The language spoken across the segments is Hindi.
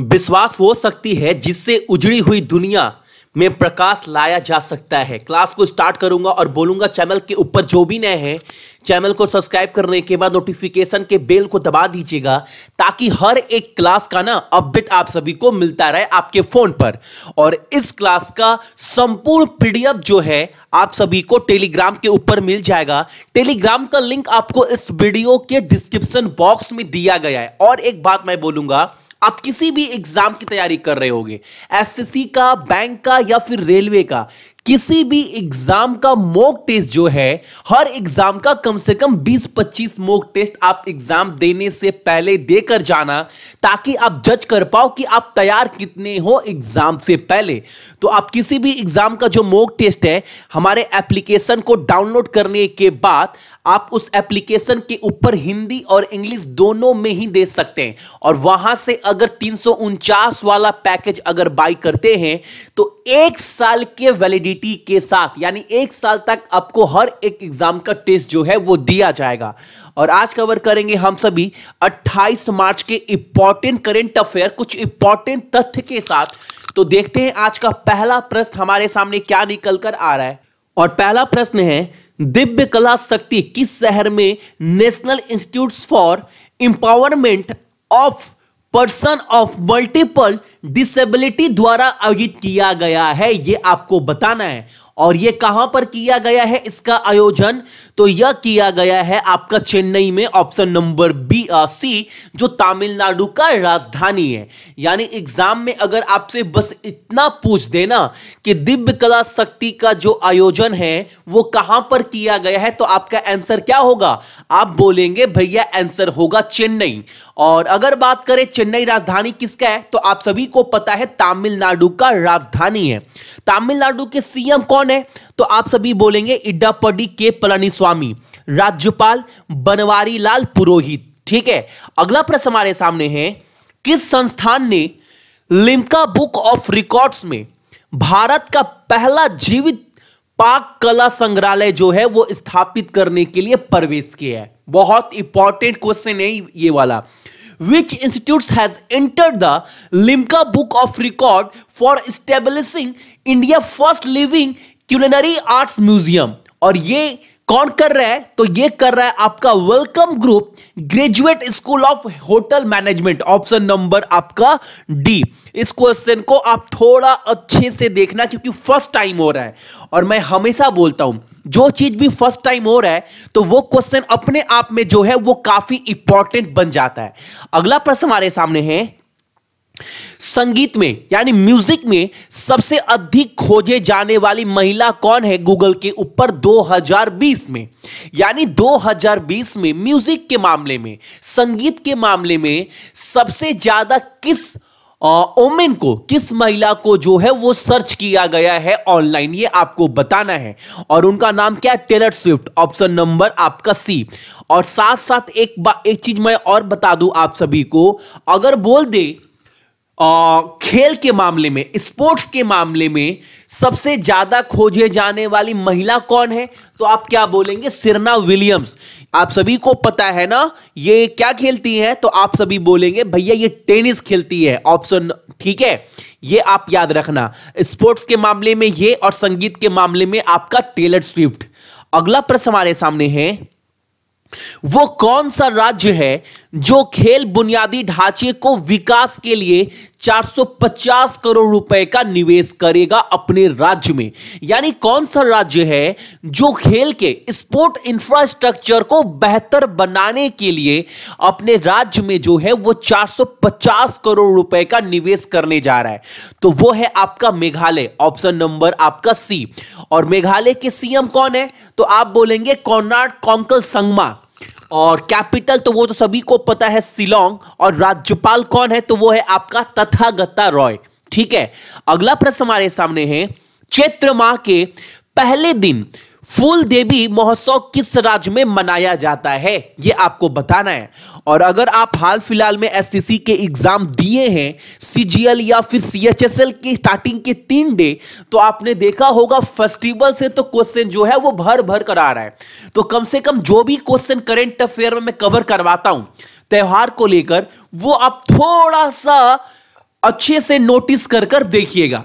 विश्वास हो सकती है जिससे उजड़ी हुई दुनिया में प्रकाश लाया जा सकता है क्लास को स्टार्ट करूंगा और बोलूंगा चैनल के ऊपर जो भी नए हैं चैनल को सब्सक्राइब करने के बाद नोटिफिकेशन के बेल को दबा दीजिएगा ताकि हर एक क्लास का ना अपडेट आप सभी को मिलता रहे आपके फोन पर और इस क्लास का संपूर्ण पीडीएफ जो है आप सभी को टेलीग्राम के ऊपर मिल जाएगा टेलीग्राम का लिंक आपको इस वीडियो के डिस्क्रिप्शन बॉक्स में दिया गया है और एक बात मैं बोलूंगा आप किसी भी एग्जाम की तैयारी कर रहे होगे एसएससी का बैंक का या फिर रेलवे का किसी भी एग्जाम का मॉक टेस्ट जो है हर एग्जाम का कम से कम 20-25 मॉक टेस्ट आप एग्जाम देने से पहले देकर जाना ताकि आप जज कर पाओ कि आप तैयार कितने हो एग्जाम से पहले तो आप किसी भी एग्जाम का जो मॉक टेस्ट है हमारे एप्लीकेशन को डाउनलोड करने के बाद आप उस एप्लीकेशन के ऊपर हिंदी और इंग्लिश दोनों में ही दे सकते हैं और वहां से अगर तीन वाला पैकेज अगर बाई करते हैं तो एक साल के वैलिडिटी के साथ यानी एक साल तक आपको हर एक एग्जाम का टेस्ट जो है वो दिया जाएगा और आज कवर करेंगे हम सभी 28 मार्च के इंपॉर्टेंट करेंट अफेयर कुछ इंपॉर्टेंट तथ्य के साथ तो देखते हैं आज का पहला प्रश्न हमारे सामने क्या निकल कर आ रहा है और पहला प्रश्न है दिव्य कला शक्ति किस शहर में national institute for empowerment of person of multiple disability द्वारा आयोजित किया गया है ये आपको बताना है और ये कहां पर किया गया है इसका आयोजन तो यह किया गया है आपका चेन्नई में ऑप्शन नंबर बी सी जो तमिलनाडु का राजधानी है यानी एग्जाम में अगर आपसे बस इतना पूछ देना कि दिव्य कला शक्ति का जो आयोजन है वो कहां पर किया गया है तो आपका आंसर क्या होगा आप बोलेंगे भैया आंसर होगा चेन्नई और अगर बात करें चेन्नई राजधानी किसका है तो आप सभी को पता है तमिलनाडु का राजधानी है तमिलनाडु के सीएम कौन कौन है तो आप सभी बोलेंगे इड्डापड्डी के पलानी स्वामी राज्यपाल बनवारी लाल पुरोहित ठीक है अगला प्रश्न हमारे सामने है किस संस्थान ने लिम्का बुक ऑफ रिकॉर्ड्स में भारत का पहला जीवित पाक कला संग्रहालय जो है वो स्थापित करने के लिए प्रवेश किया है बहुत इंपॉर्टेंट क्वेश्चन है ये वाला which institutes has entered the Limca Book of Record for establishing India first living culinary arts museum और ये कौन कर रहा है तो ये कर रहा है आपका welcome group graduate school of hotel management option number आपका डी इस क्वेश्चन को आप थोड़ा अच्छे से देखना क्योंकि फर्स्ट टाइम हो रहा है और मैं हमेशा बोलता हूं जो चीज भी फर्स्ट टाइम हो रहा है तो वो क्वेश्चन अपने आप में जो है वो काफी इंपॉर्टेंट बन जाता है अगला प्रश्न हमारे सामने है संगीत में यानी म्यूजिक में सबसे अधिक खोजे जाने वाली महिला कौन है गूगल के ऊपर 2020 में यानी 2020 में म्यूजिक के मामले में संगीत के मामले में सबसे ज्यादा किस ओमेन को किस महिला को जो है वो सर्च किया गया है ऑनलाइन ये आपको बताना है और उनका नाम क्या है टेलर स्विफ्ट ऑप्शन नंबर आपका सी और साथ साथ एक एक चीज मैं और बता दूं आप सभी को अगर बोल दे खेल के मामले में स्पोर्ट्स के मामले में सबसे ज़्यादा खोजे जाने वाली महिला कौन है तो आप क्या बोलेंगे सिरना विलियम्स आप सभी को पता है ना ये क्या खेलती है तो आप सभी बोलेंगे भैया ये टेनिस खेलती है ऑप्शन ठीक है ये आप याद रखना स्पोर्ट्स के मामले में ये और संगीत के मामले में आपका टेलर स्विफ्ट अगला प्रश्न हमारे सामने है वो कौन सा राज्य है जो खेल बुनियादी ढांचे को विकास के लिए 450 करोड़ रुपए का निवेश करेगा अपने राज्य में यानी कौन सा राज्य है जो खेल के स्पोर्ट इंफ्रास्ट्रक्चर को बेहतर बनाने के लिए अपने राज्य में जो है वो 450 करोड़ रुपए का निवेश करने जा रहा है तो वो है आपका मेघालय ऑप्शन नंबर आपका सी और मेघालय के सीएम कौन है तो आप बोलेंगे कॉर्नाड कॉन्कल संगमा और कैपिटल तो वो तो सभी को पता है सिलोंग और राज्यपाल कौन है तो वो है आपका तथागता रॉय ठीक है अगला प्रश्न हमारे सामने है चैत्र माह के पहले दिन फूल देवी महोत्सव किस राज्य में मनाया जाता है ये आपको बताना है और अगर आप हाल फिलहाल में एस के एग्जाम दिए हैं सी या फिर एल की स्टार्टिंग के तीन डे तो आपने देखा होगा फेस्टिवल से तो क्वेश्चन जो है वो भर भर कर आ रहा है तो कम से कम जो भी क्वेश्चन करेंट अफेयर में मैं कवर करवाता हूं त्यौहार को लेकर वो आप थोड़ा सा अच्छे से नोटिस कर कर देखिएगा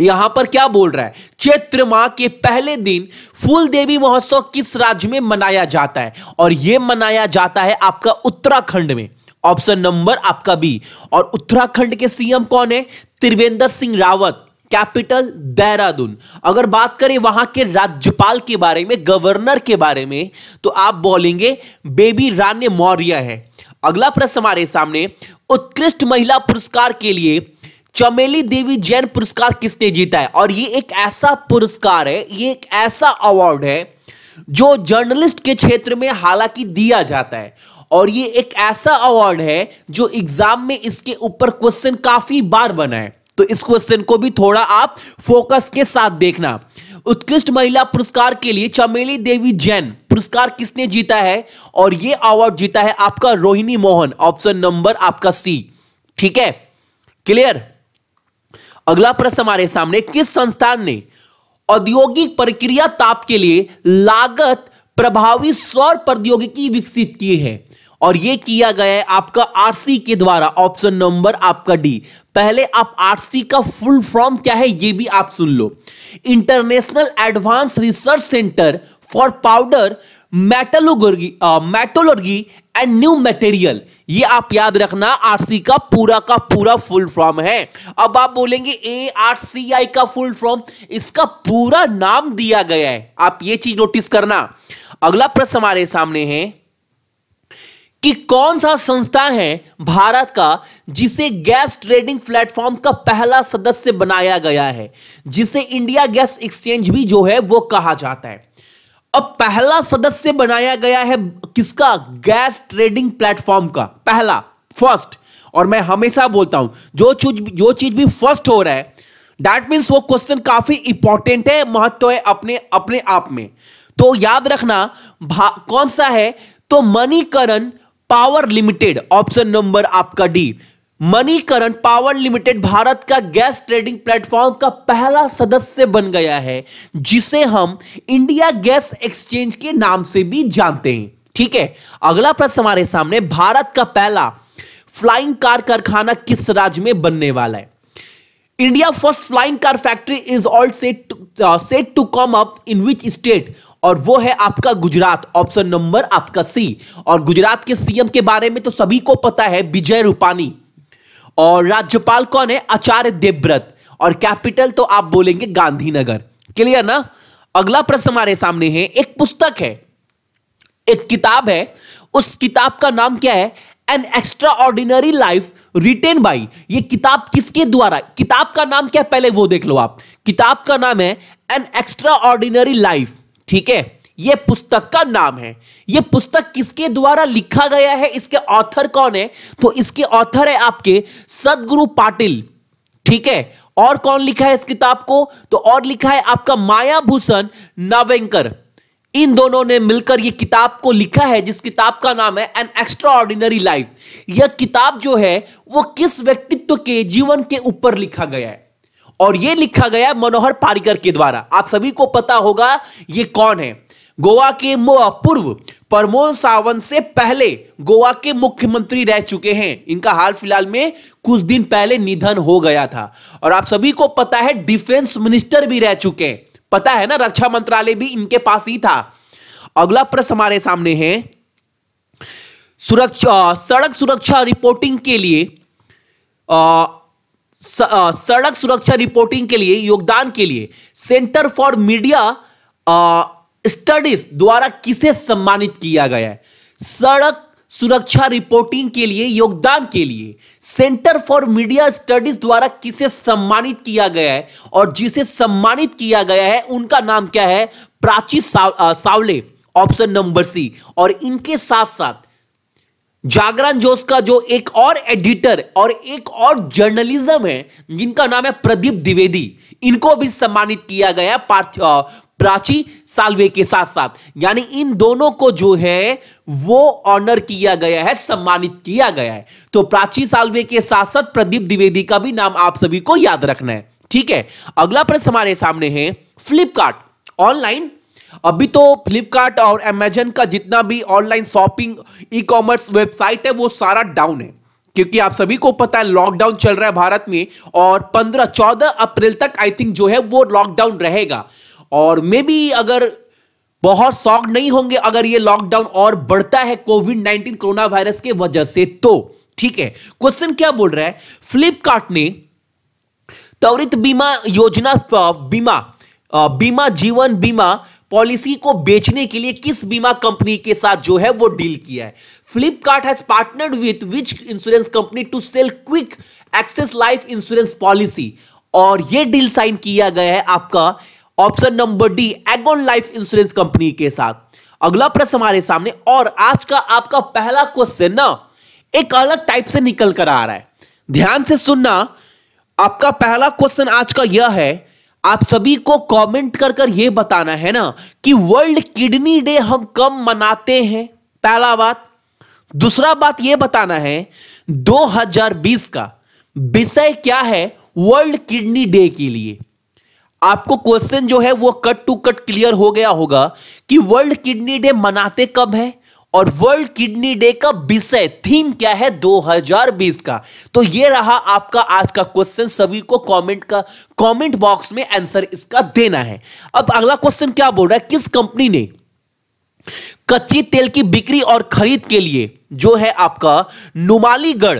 यहां पर क्या बोल रहा है चैत्र माह के पहले दिन फूल देवी महोत्सव किस राज्य में मनाया जाता है और यह मनाया जाता है आपका उत्तराखंड में ऑप्शन नंबर आपका बी और उत्तराखंड के सीएम कौन है त्रिवेंद्र सिंह रावत कैपिटल देहरादून अगर बात करें वहां के राज्यपाल के बारे में गवर्नर के बारे में तो आप बोलेंगे बेबी रानी मौर्य है अगला प्रश्न हमारे सामने उत्कृष्ट महिला पुरस्कार के लिए चमेली देवी जैन पुरस्कार किसने जीता है और ये एक ऐसा पुरस्कार है ये एक ऐसा अवार्ड है जो जर्नलिस्ट के क्षेत्र में हालांकि दिया जाता है और ये एक ऐसा अवार्ड है जो एग्जाम में इसके ऊपर क्वेश्चन काफी बार बना है तो इस क्वेश्चन को भी थोड़ा आप फोकस के साथ देखना उत्कृष्ट महिला पुरस्कार के लिए चमेली देवी जैन पुरस्कार किसने जीता है और ये अवार्ड जीता है आपका रोहिणी मोहन ऑप्शन नंबर आपका सी ठीक है क्लियर अगला प्रश्न हमारे सामने किस संस्थान ने औद्योगिक प्रक्रिया ताप के लिए लागत प्रभावी सौर प्रौद्योगिकी विकसित की है और यह किया गया है आपका आरसी के द्वारा ऑप्शन नंबर आपका डी पहले आप आरसी का फुल फॉर्म क्या है यह भी आप सुन लो international advance research centre for powder metallurgy metallurgy and new material ये आप याद रखना आरसी का पूरा का पूरा फुल फॉर्म है अब आप बोलेंगे ए आर सी आई का फुल फॉर्म इसका पूरा नाम दिया गया है आप ये चीज नोटिस करना अगला प्रश्न हमारे सामने है कि कौन सा संस्था है भारत का जिसे गैस ट्रेडिंग प्लेटफॉर्म का पहला सदस्य बनाया गया है जिसे इंडिया गैस एक्सचेंज भी जो है वो कहा जाता है अब पहला सदस्य बनाया गया है किसका गैस ट्रेडिंग प्लेटफॉर्म का पहला फर्स्ट और मैं हमेशा बोलता हूं जो चीज जो चीज भी फर्स्ट हो रहा है डैट मीन्स वो क्वेश्चन काफी इंपॉर्टेंट है महत्व है अपने अपने आप में तो याद रखना कौन सा है तो Manikaran power limited option number आपका D Manikaran power limited Bharat का गैस ट्रेडिंग प्लेटफॉर्म का पहला सदस्य बन गया है जिसे हम इंडिया गैस एक्सचेंज के नाम से भी जानते हैं ठीक है अगला प्रश्न हमारे सामने भारत का पहला फ्लाइंग कार कारखाना किस राज्य में बनने वाला है India first flying car factory is all set set to come up in which state और वो है आपका गुजरात ऑप्शन नंबर आपका सी और गुजरात के सीएम के बारे में तो सभी को पता है विजय रूपानी और राज्यपाल कौन है आचार्य देवव्रत और कैपिटल तो आप बोलेंगे गांधीनगर क्लियर ना अगला प्रश्न हमारे सामने है एक पुस्तक है एक किताब है उस किताब का नाम क्या है an extraordinary life written by ये किताब किसके द्वारा किताब का नाम क्या पहले वो देख लो आप किताब का नाम है एन एक्स्ट्रा ऑर्डिनरी लाइफ ठीक है यह पुस्तक का नाम है यह पुस्तक किसके द्वारा लिखा गया है इसके ऑथर कौन है तो इसके ऑथर है आपके सदगुरु पाटिल ठीक है और कौन लिखा है इस किताब को तो और लिखा है आपका माया भूषण नावेंकर इन दोनों ने मिलकर यह किताब को लिखा है जिस किताब का नाम है एन एक्स्ट्रा ऑर्डिनरी लाइफ यह किताब जो है वो किस व्यक्तित्व के जीवन के ऊपर लिखा गया है और यह लिखा गया है मनोहर पारिकर के द्वारा आप सभी को पता होगा यह कौन है गोवा के पूर्व प्रमोद सावंत से पहले गोवा के मुख्यमंत्री रह चुके हैं इनका हाल फिलहाल में कुछ दिन पहले निधन हो गया था और आप सभी को पता है डिफेंस मिनिस्टर भी रह चुके हैं पता है ना रक्षा मंत्रालय भी इनके पास ही था अगला प्रश्न हमारे सामने है सुरक्षा सड़क सुरक्षा रिपोर्टिंग के लिए आ, स, आ, सड़क सुरक्षा रिपोर्टिंग के लिए योगदान के लिए सेंटर फॉर मीडिया स्टडीज द्वारा किसे सम्मानित किया गया है सड़क सुरक्षा रिपोर्टिंग के लिए योगदान के लिए सेंटर फॉर मीडिया स्टडीज द्वारा किसे सम्मानित किया गया है और जिसे सम्मानित किया गया है उनका नाम क्या है प्राची साव, सावले ऑप्शन नंबर सी और इनके साथ साथ जागरण जोश का जो एक और एडिटर और एक और जर्नलिज्म है जिनका नाम है प्रदीप द्विवेदी इनको भी सम्मानित किया गया पार्थ प्राची साल्वे के साथ साथ यानी इन दोनों को जो है वो ऑनर किया गया है सम्मानित किया गया है तो प्राची साल्वे के साथ साथ प्रदीप द्विवेदी का भी नाम आप सभी को याद रखना है ठीक है अगला प्रश्न हमारे सामने है फ्लिपकार्ट ऑनलाइन अभी तो फ्लिपकार्ट और अमेजन का जितना भी online shopping e commerce website है वो सारा डाउन है क्योंकि आप सभी को पता है लॉकडाउन चल रहा है भारत में और 15 14 अप्रैल तक आई थिंक जो है वो लॉकडाउन रहेगा और मे बी अगर बहुत शॉक नहीं होंगे अगर ये लॉकडाउन और बढ़ता है कोविड नाइनटीन कोरोना वायरस के वजह से तो ठीक है क्वेश्चन क्या बोल रहा है फ्लिपकार्ट ने त्वरित बीमा योजना बीमा बीमा जीवन बीमा पॉलिसी को बेचने के लिए किस बीमा कंपनी के साथ जो है वो डील किया है Flipkart has partnered with which insurance company to sell quick access life insurance policy और ये डील साइन किया गया है आपका option number D Aegon life insurance company के साथ अगला प्रश्न हमारे सामने और आज का आपका पहला क्वेश्चन ना एक अलग टाइप से निकल कर आ रहा है ध्यान से सुनना आपका पहला क्वेश्चन आज का यह है आप सभी को कमेंट कर कर यह बताना है ना कि वर्ल्ड किडनी डे हम कब मनाते हैं पहला बात दूसरा बात यह बताना है 2020 का विषय क्या है वर्ल्ड किडनी डे के लिए आपको क्वेश्चन जो है वो कट टू कट क्लियर हो गया होगा कि वर्ल्ड किडनी डे मनाते कब है और वर्ल्ड किडनी डे का विषय थीम क्या है 2020 का तो ये रहा आपका आज का क्वेश्चन सभी को कमेंट का कमेंट बॉक्स में आंसर इसका देना है अब अगला क्वेश्चन क्या बोल रहा है किस कंपनी ने कच्ची तेल की बिक्री और खरीद के लिए जो है आपका नुमालीगढ़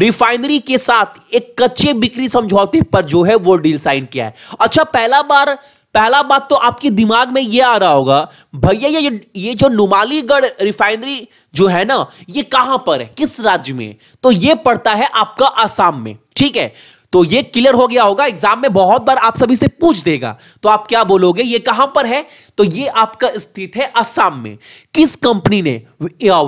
रिफाइनरी के साथ एक कच्चे बिक्री समझौते पर जो है वो डील साइन किया है अच्छा पहला बार पहला बात तो आपके दिमाग में ये आ रहा होगा भैया ये ये जो नुमालीगढ़ रिफाइनरी जो है ना ये कहां पर है किस राज्य में तो ये पड़ता है आपका आसाम में ठीक है तो ये क्लियर हो गया होगा एग्जाम में बहुत बार आप सभी से पूछ देगा तो आप क्या बोलोगे ये कहां पर है तो ये आपका स्थित है असम में किस कंपनी ने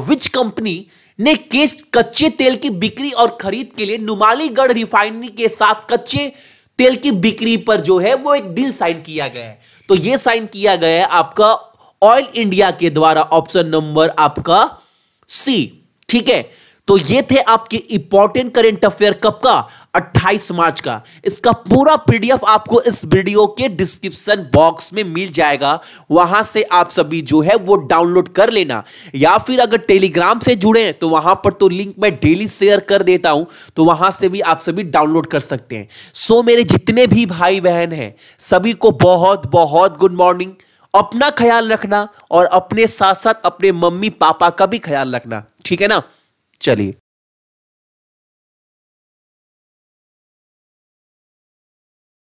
विच कंपनी ने केस कच्चे तेल की बिक्री और खरीद के लिए नुमालीगढ़ रिफाइनरी के साथ कच्चे तेल की बिक्री पर जो है वो एक डील साइन किया गया है तो ये साइन किया गया है आपका ऑयल इंडिया के द्वारा ऑप्शन नंबर आपका सी ठीक है तो ये थे आपके इंपॉर्टेंट करेंट अफेयर कब का 28 मार्च का इसका पूरा पीडीएफ आपको इस वीडियो के डिस्क्रिप्शन बॉक्स में मिल जाएगा वहां से आप सभी जो है वो डाउनलोड कर लेना या फिर अगर टेलीग्राम से जुड़े हैं तो वहां पर तो लिंक मैं डेली शेयर कर देता हूं तो वहां से भी आप सभी डाउनलोड कर सकते हैं सो मेरे जितने भी भाई बहन हैं सभी को बहुत बहुत गुड मॉर्निंग अपना ख्याल रखना और अपने साथ साथ अपने मम्मी पापा का भी ख्याल रखना ठीक है ना चलिए